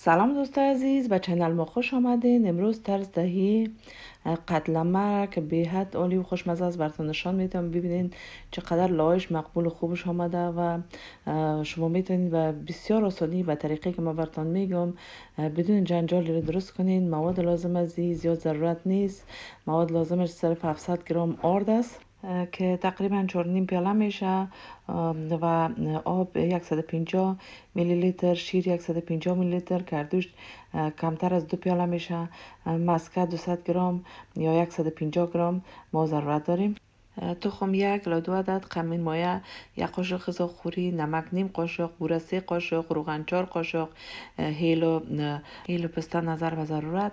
سلام دوست عزیز به چینل ما خوش آمدین امروز طرز دهی قتل مرگ به عالی و خوشمزه از برتون نشان میتونم ببینید چقدر لایش مقبول و خوبش آمده و شما میتونید و بسیار آسانی و طریقی که ما برتون میگم بدون جنجال رو درست کنین مواد لازم از زیاد ضرورت نیست مواد لازمش صرف 700 گرم آرد است که تقریبا 4 پیاله میشه و آب 150 میلی لیتر شیر 150 میلی لیتر کردوشت کمتر از دو پیاله میشه مسکه 200 گرم یا 150 گرم ما ضرورت داریم تخم یک یا دو عدد قمین مایه یک قاشق غذا خوری نمک نیم قاشق بوره سه قاشق روغن چهار قاشق هیل و هیل پسته نظر به ضرورت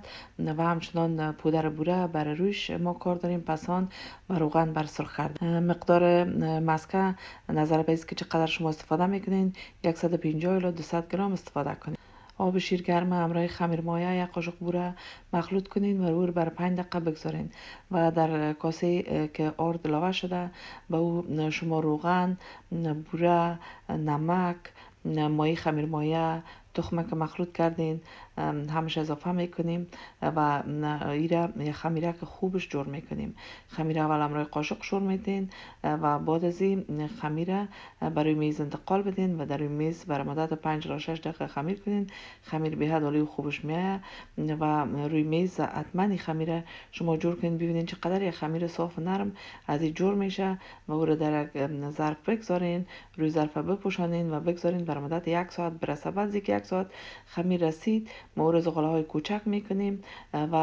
و همچنان پودر بوره بر روش ما کار داریم پسان و روغن بر سرخ مقدار مسکه نظر به که چقدر شما استفاده میکنین 150 الی 200 گرم استفاده کنید آب گرم همراه خمیرمایه یک قاشق بوره مخلوط کنین و رو بر 5 دقیقه بگذارین و در کاسه که آرد لاوه شده به او شما روغن بوره نمک خمیر خمیرمایه تخمه که مخلوط کردین همش اضافه میکنیم و ایره خمیره که خوبش جور میکنیم خمیره اول امرای قاشق شور میدین و بعد از این خمیره برای میز انتقال بدین و در میز بر مدت 5 تا 6 دقیقه خمیر کنین خمیر به حد خوبش میایه و روی میز حتما خمیره شما جور کنین ببینین چقدر خمیر صاف و نرم از این جور میشه و او رو در ظرف بگذارین روی ظرف بپوشانین و بگذارین بر مدت یک ساعت برسه بعد یک یک ساعت خمیر رسید ما او زغاله های کوچک میکنیم و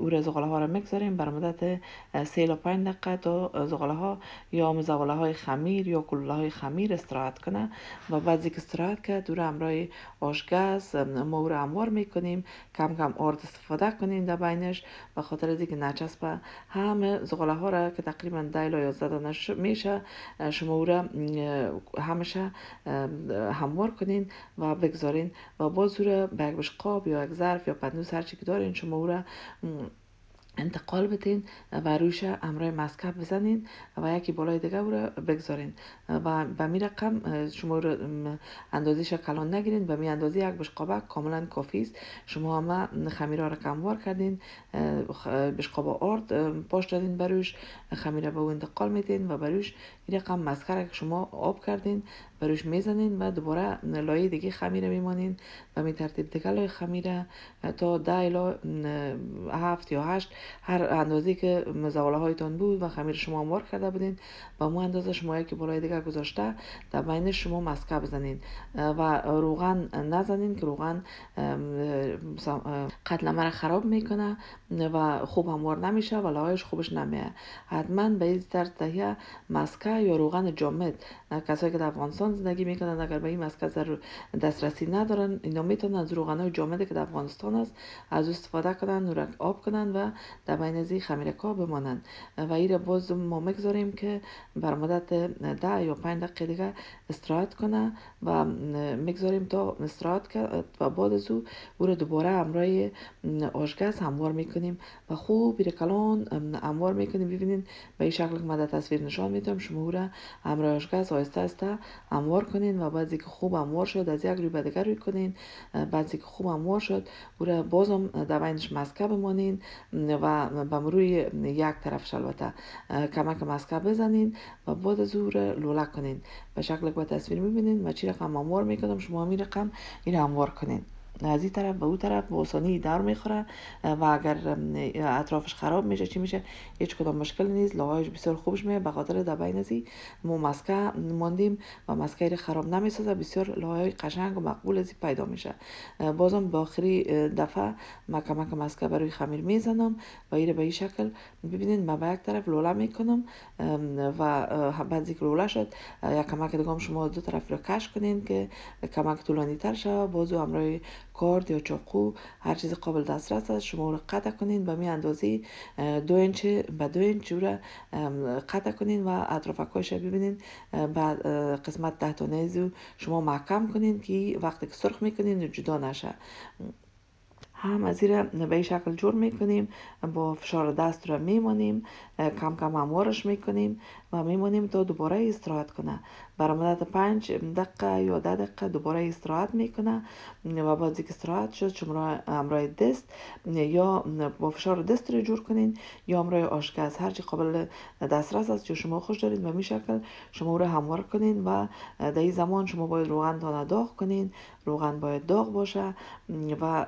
او زغاله ها را میگذاریم بر مدت 3 تا 5 دقیقه تا زغاله ها یا زغاله های خمیر یا کلوله های خمیر استراحت کنه و بعد که استراحت کرد دور امرای آشگاز ما او را هموار میکنیم کم کم آرد استفاده کنیم در بینش و خاطر از اینکه نچسبه همه زغاله ها را که تقریبا 10 یا 11 دانه میشه شما او را هموار کنین و بگذارین و او را به یک بشقاب یا یک ظرف یا پتنوس هر چی که دارین شما او را انتقال بدین و روش امرای مسکب بزنین و یکی بالای دیگه رو بگذارین و به می رقم شما رو اندازش کلان نگیرین به می اندازه یک بشقابه کاملا کافی است شما همه خمیره را کموار کردین بشقابه آرد پاش دادین بروش خمیره به او انتقال میدین و بروش این رقم مسخره که شما آب کردین بروش میزنین و دوباره لایه دیگه خمیره میمانین و می ترتیب دیگه لایه خمیره تا ده یا هشت هر اندازه که مزاوله هایتان بود و خمیر شما هم کرده بودین و مو اندازه شما که بالای دیگه گذاشته در بین شما مسکه بزنین و روغن نزنین که روغن قتلمه را خراب میکنه و خوب هموار نمیشه و لایش خوبش نمیه حتما به این در تهیه مسکه یا روغن جامد کسایی که در افغانستان زندگی میکنن اگر به این مسکه دسترسی ندارن اینا میتونن از روغن های جامده که در افغانستان است از استفاده کنن نورک آب کنن و در بین از این بمانند و رو باز ما مگذاریم که بر مدت ده یا پنج دقیقه دیگه استراحت کنه و میگذاریم تا استراحت کرد و بعد از او او را دوباره همراه آشگز هموار میکنیم و خوب ایره کلان هموار میکنیم ببینین به این شکل که تصویر نشان میتونم شما او را همراه آشگز آیسته آهسته هموار کنین و بعد که خوب هموار شد از یک روی به دیگر روی کنین خوب هموار شد او را بازم دوینش مسکه بمانین و و به روی یک طرف البته کمک مسکه بزنین و بعد از او کنین به شکل که تصویر میبینین و چی رقم هموار میکنم شما همی رقم این هموار کنین از این طرف به اون طرف به آسانی در میخوره و اگر اطرافش خراب میشه چی میشه هیچ کدام مشکل نیست لوهایش بسیار خوبش میه به خاطر در بین ازی ما ماسکه ماندیم و ماسکه خراب نمیسازه بسیار لایه قشنگ و مقبول ازی پیدا میشه بازم به آخری دفعه مکه مکه ماسکه برای خمیر میزنم و ایره به این شکل ببینید من به یک طرف لوله میکنم و بعد که لوله شد یک کمک شما دو طرف رو کش کنین که کمک طولانی تر شد بازو همراه کارد یا چاقو هر چیز قابل دسترس است شما رو قطع کنین به می اندازه دو اینچ به دو اینچ رو قطع کنین و اطرافکاش ببینین به قسمت ده تا نیزو شما محکم کنین که وقتی که سرخ میکنین جدا نشه هم از را به شکل جور میکنیم با فشار دست رو میمونیم کم کم هموارش میکنیم و میمونیم تا دوباره استراحت کنه برای مدت پنج دقیقه یا ده دقیقه دوباره استراحت میکنه و بازی که استراحت شد شما امرای دست یا با فشار دست رو جور کنین یا امرای آشکاز هرچی قابل دسترس است شما خوش دارید و میشکل شما رو هموار کنین و در این زمان شما باید روغن تانه داغ کنین روغن باید داغ باشه و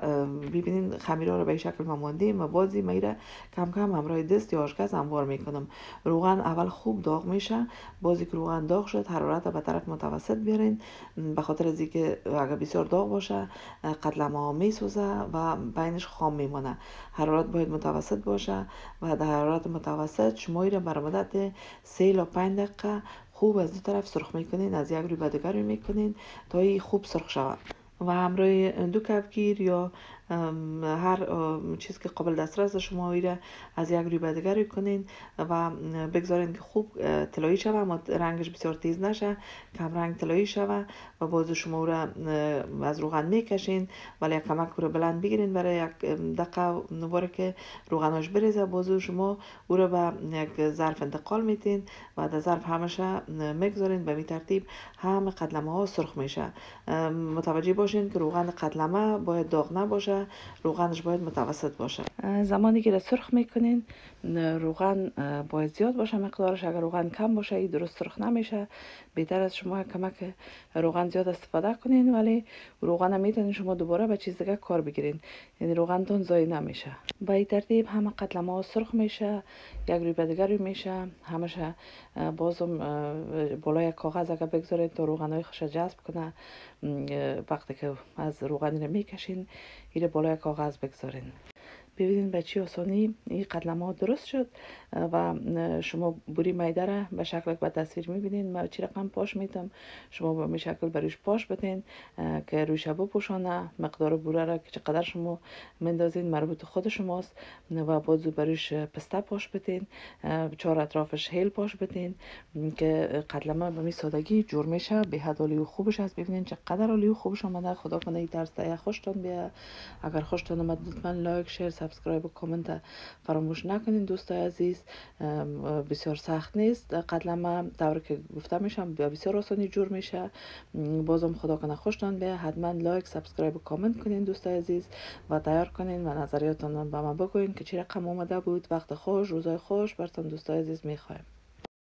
ببینین خمیره رو به این شکل موندیم و بازی میره کم کم همراه دست یا آشکاز هموار میکنم روغن اول خوب داغ میشه بازی که روغن داغ شد حرارت تا به طرف متوسط بیارین به خاطر از اینکه اگر بسیار داغ باشه قدلما ها میسوزه و بینش خام میمونه حرارت باید متوسط باشه و در حرارت متوسط شما رو بر مدت 3 تا 5 دقیقه خوب از دو طرف سرخ میکنین از یک روی به دیگر میکنین تا خوب سرخ شود و همراه دو کفگیر یا هر چیز که قابل دسترس شما ویره از یک روی به کنین و بگذارین که خوب طلایی شوه اما رنگش بسیار تیز نشه کم رنگ طلایی شوه و باز شما را از روغن میکشین ولی کمک رو بلند بگیرین برای یک دقیقه نوار که روغناش بریزه بازو شما او را به یک ظرف انتقال میتین و در ظرف همشه میگذارین به می ترتیب همه قدلمه ها سرخ میشه متوجه باشین که روغن قدلمه باید داغ نباشه روغنش باید متوسط باشه زمانی که سرخ میکنین روغن باید زیاد باشه مقدارش اگر روغن کم باشه درست سرخ نمیشه بهتر از شما کمک روغن زیاد استفاده کنین ولی روغن میتونین شما دوباره به چیز دیگه کار بگیرین یعنی روغن تون نمیشه به این ترتیب همه قتلما سرخ میشه یک روی به روی میشه همشه بازم بالای کاغذ اگر بگذارید تا روغن های خوش جذب کنه وقتی که از روغن رو میکشین بالای کاغذ بگذارین ببینید به چی آسانی این ها درست شد و شما بوری میده را به شکل به تصویر میبینید من چی رقم پاش میتم شما به شکل بروش پاش بتین که روی شبه پوشانه مقدار بوره را که چقدر شما مندازین مربوط خود شماست و بازو بروش پسته پاش بتین چهار اطرافش هیل پاش بتین که قدلمه به می سادگی جور میشه به حد و خوبش هست ببینین چقدر آلی و خوبش آمده خدا کنه این درس خوشتون بیا اگر خوشتون آمد لطفا لایک شیر سابسکرایب و کامنت فراموش نکنین دوستای عزیز بسیار سخت نیست ما دور که گفته میشم بسیار آسانی جور میشه بازم خدا کنه خوشتان بیاد حتما لایک سابسکرایب و کامنت کنین دوستای عزیز و تیار کنین و رو به من بگوین که چی رقم اومده بود وقت خوش روزای خوش برتون دوستای عزیز میخوایم